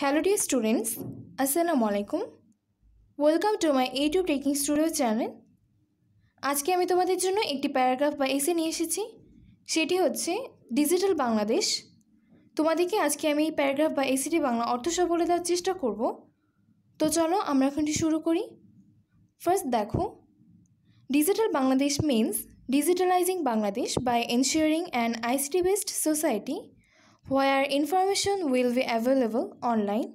Hello dear students আসসালামু আলাইকুম welcome to my YouTube taking studio channel আজকে আমি তোমাদের জন্য একটি প্যারাগ্রাফ বা এসে নিয়ে এসেছি সেটি হচ্ছে ডিজিটাল বাংলাদেশ তোমাদেরকে আজকে আমি এই প্যারাগ্রাফ বা এসিটি বাংলা অর্থসহ বলে দেওয়ার চেষ্টা করব তো চলো আমরা এখনটি শুরু করি ফার্স্ট দেখো digital Bangladesh means digitalizing Bangladesh by ensuring an ICT based society where information will be available online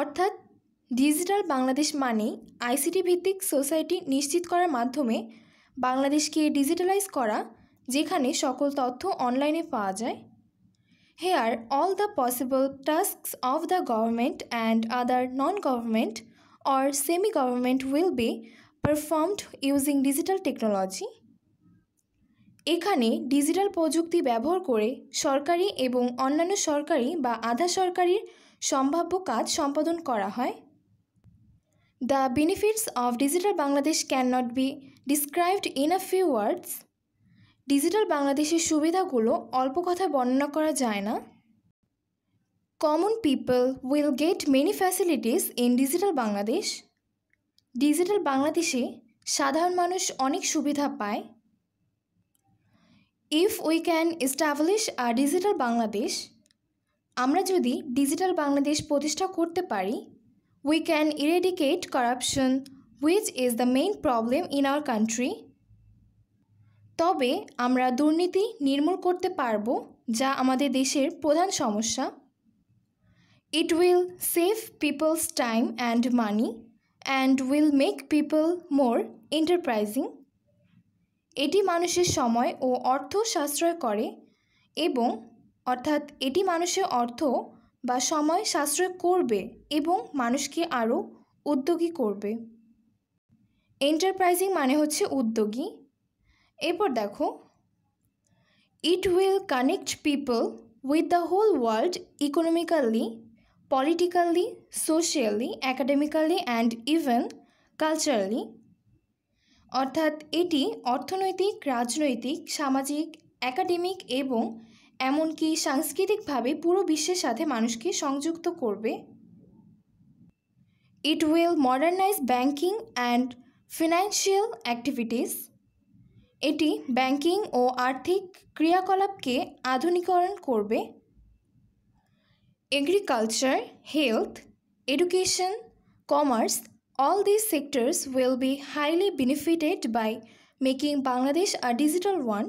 অর্থাৎ ডিজিটাল বাংলাদেশ মানে আইসিটি ভিত্তিক সোসাইটি নিশ্চিত করার মাধ্যমে বাংলাদেশকে ডিজিটালাইজ করা যেখানে সকল তথ্য অনলাইনে পাওয়া যায় where all the possible tasks of the government and other non government or semi government will be performed using digital technology এখানে ডিজিটাল প্রযুক্তি ব্যবহার করে সরকারি এবং অন্যান্য সরকারি বা আধা সরকারি সম্ভাব্য কাজ সম্পাদন করা হয় the benefits of digital Bangladesh cannot be described in a few words digital বাংলাদেশের সুবিধাগুলো অল্প কথায় বর্ণনা করা যায় না common people will get many facilities in digital Bangladesh digital বাংলাদেশে সাধারণ মানুষ অনেক সুবিধা পায় if we can establish a digital Bangladesh আমরা যদি ডিজিটাল বাংলাদেশ প্রতিষ্ঠা করতে পারি we can eradicate corruption which is the main problem in our country তবে আমরা দুর্নীতি নির্মূল করতে পারব যা আমাদের দেশের প্রধান সমস্যা it will save people's time and money and will make people more enterprising এটি মানুষের সময় ও অর্থ সাশ্রয় করে এবং অর্থাৎ এটি মানুষের অর্থ বা সময় সাশ্রয় করবে এবং মানুষকে আরও উদ্যোগী করবে এন্টারপ্রাইজিং মানে হচ্ছে উদ্যোগী এরপর দেখো it will connect people with the whole world economically politically socially academically and even culturally অর্থাৎ এটি অর্থনৈতিক রাজনৈতিক সামাজিক একাডেমিক এবং এমনকি সাংস্কৃতিকভাবে পুরো বিশ্বের সাথে মানুষকে সংযুক্ত করবে it will modernise banking and financial activities এটি ব্যাংকিং ও আর্থিক ক্রিয়াকলাপকে আধুনিকরণ করবে agriculture health education commerce All these sectors will be highly benefited by making Bangladesh a digital one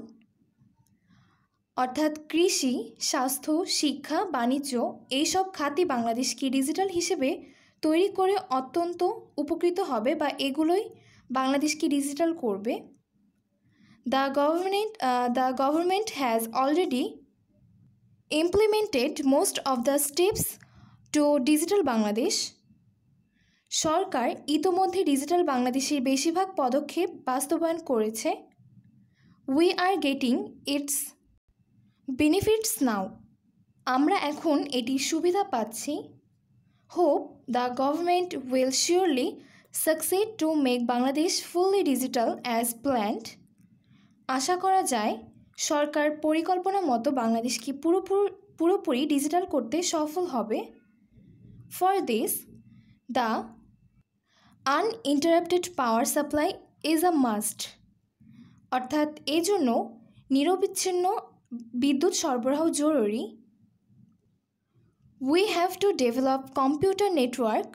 অর্থাৎ কৃষি স্বাস্থ্য শিক্ষা বাণিজ্য এইসব খাতে বাংলাদেশকে ডিজিটাল হিসেবে তৈরি করে অত্যন্ত উপকৃত হবে বা এগুলোই বাংলাদেশকে ডিজিটাল করবে the government the government has already implemented most of the steps to digital Bangladesh সরকার ইতোমধ্যে ডিজিটাল বাংলাদেশের বেশিরভাগ পদক্ষেপ বাস্তবায়ন করেছে we are getting its benefits now আমরা এখন এটি সুবিধা পাচ্ছি hope the government will surely succeed to make Bangladesh fully digital as planned আশা করা যায় সরকার পরিকল্পনা মতো বাংলাদেশকে পুরোপুরি পুরোপুরি ডিজিটাল করতে সফল হবে for this the uninterrupted power supply is a must অর্থাৎ এই জন্য নিরবিচ্ছিন্ন বিদ্যুৎ সরবরাহ জরুরি we have to develop computer network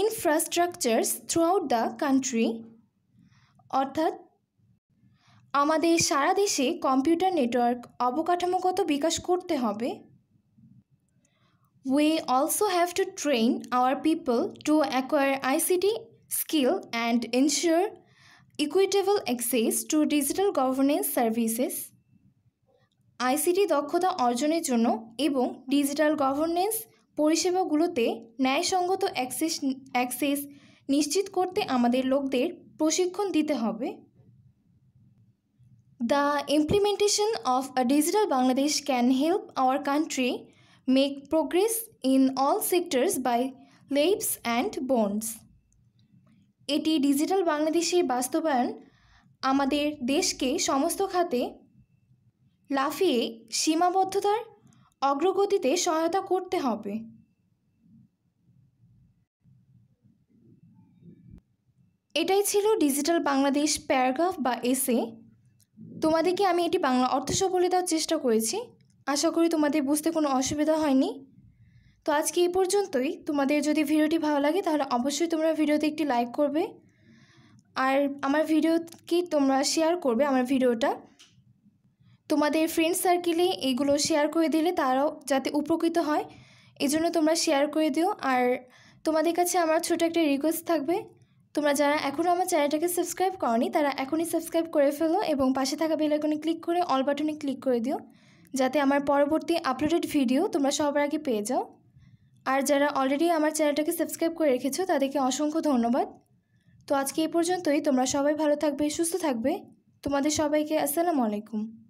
infrastructures throughout the country অর্থাৎ আমাদের সারা দেশে কম্পিউটার নেটওয়ার্ক অবকাঠামোগত বিকাশ করতে হবে We also have to train our people to acquire ICT skill and ensure equitable access to digital governance services. ICT দক্ষতা অর্জনের জন্য এবং ডিজিটাল গভর্নেন্স পরিষেবাগুলোতে ন্যায়সঙ্গত অ্যাক্সেস অ্যাক্সেস নিশ্চিত করতে আমাদের লোকদের প্রশিক্ষণ দিতে হবে the implementation of a digital Bangladesh can help our country make progress in all sectors by leaps and bounds এটি ডিজিটাল বাংলাদেশের বাস্তবায়ন আমাদের দেশকে সমস্ত খাতে লাফিয়ে সীমাবদ্ধতার অগ্রগতিতে সহায়তা করতে হবে এটাই ছিল ডিজিটাল বাংলাদেশ প্যারাগ্রাফ বা এসে তোমাদেরকে আমি এটি বাংলা অর্থ সফলে দেওয়ার চেষ্টা করেছি আশা করি তোমাদের বুঝতে কোনো অসুবিধা হয়নি তো আজকে এই পর্যন্তই তোমাদের যদি ভিডিওটি ভালো লাগে তাহলে অবশ্যই তোমরা ভিডিওতে একটি লাইক করবে আর আমার ভিডিও কি তোমরা শেয়ার করবে আমার ভিডিওটা তোমাদের ফ্রেন্ড সার্কেলে এগুলো শেয়ার করে দিলে তারাও যাতে উপকৃত হয় এই জন্য তোমরা শেয়ার করে দিও আর তোমাদের কাছে আমার ছোট একটা রিকোয়েস্ট থাকবে তোমরা যারা এখনও আমার চ্যানেলটাকে সাবস্ক্রাইব করনি তারা এখনই সাবস্ক্রাইব করে ফেলো এবং পাশে থাকা বেলাইকনে ক্লিক করে অল বাটনে ক্লিক করে দিও যাতে আমার পরবর্তী আপলোডেড ভিডিও তোমরা সবার আগে পেয়ে যাও আর যারা অলরেডি আমার চ্যানেলটাকে সাবস্ক্রাইব করে রেখেছো তাদেরকে অসংখ্য ধন্যবাদ তো আজকে এই পর্যন্তই তোমরা সবাই ভালো থাকবে সুস্থ থাকবে তোমাদের সবাইকে আসসালামু আলাইকুম